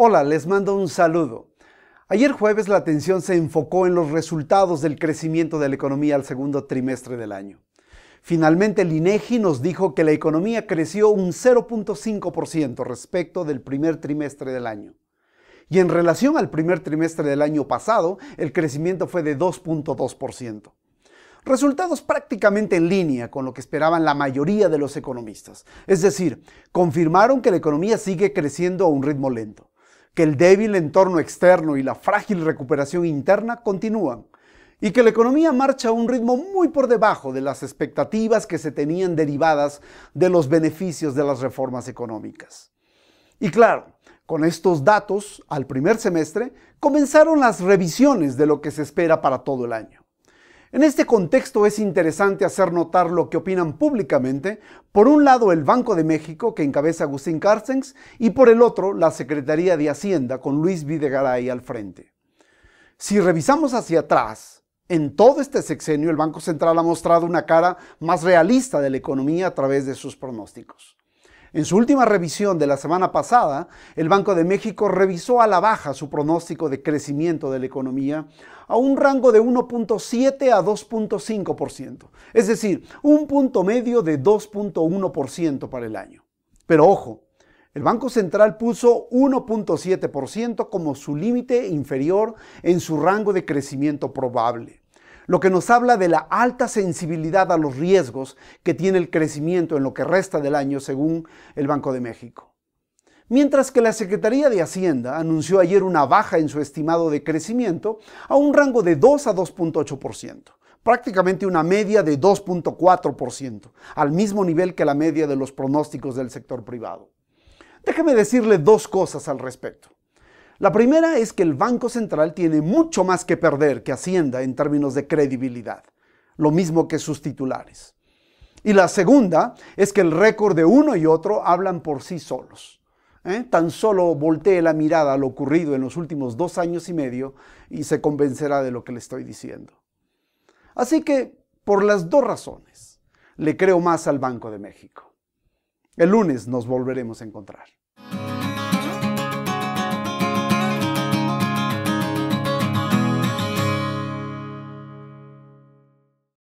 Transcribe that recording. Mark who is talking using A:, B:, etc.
A: Hola, les mando un saludo. Ayer jueves la atención se enfocó en los resultados del crecimiento de la economía al segundo trimestre del año. Finalmente, el INEGI nos dijo que la economía creció un 0.5% respecto del primer trimestre del año. Y en relación al primer trimestre del año pasado, el crecimiento fue de 2.2%. Resultados prácticamente en línea con lo que esperaban la mayoría de los economistas. Es decir, confirmaron que la economía sigue creciendo a un ritmo lento que el débil entorno externo y la frágil recuperación interna continúan y que la economía marcha a un ritmo muy por debajo de las expectativas que se tenían derivadas de los beneficios de las reformas económicas. Y claro, con estos datos, al primer semestre, comenzaron las revisiones de lo que se espera para todo el año. En este contexto es interesante hacer notar lo que opinan públicamente, por un lado el Banco de México, que encabeza Agustín Carstens, y por el otro la Secretaría de Hacienda, con Luis Videgaray al frente. Si revisamos hacia atrás, en todo este sexenio el Banco Central ha mostrado una cara más realista de la economía a través de sus pronósticos. En su última revisión de la semana pasada, el Banco de México revisó a la baja su pronóstico de crecimiento de la economía a un rango de 1.7 a 2.5%, es decir, un punto medio de 2.1% para el año. Pero ojo, el Banco Central puso 1.7% como su límite inferior en su rango de crecimiento probable lo que nos habla de la alta sensibilidad a los riesgos que tiene el crecimiento en lo que resta del año según el Banco de México. Mientras que la Secretaría de Hacienda anunció ayer una baja en su estimado de crecimiento a un rango de 2 a 2.8%, prácticamente una media de 2.4%, al mismo nivel que la media de los pronósticos del sector privado. Déjeme decirle dos cosas al respecto. La primera es que el Banco Central tiene mucho más que perder que Hacienda en términos de credibilidad, lo mismo que sus titulares. Y la segunda es que el récord de uno y otro hablan por sí solos. ¿eh? Tan solo voltee la mirada a lo ocurrido en los últimos dos años y medio y se convencerá de lo que le estoy diciendo. Así que, por las dos razones, le creo más al Banco de México. El lunes nos volveremos a encontrar.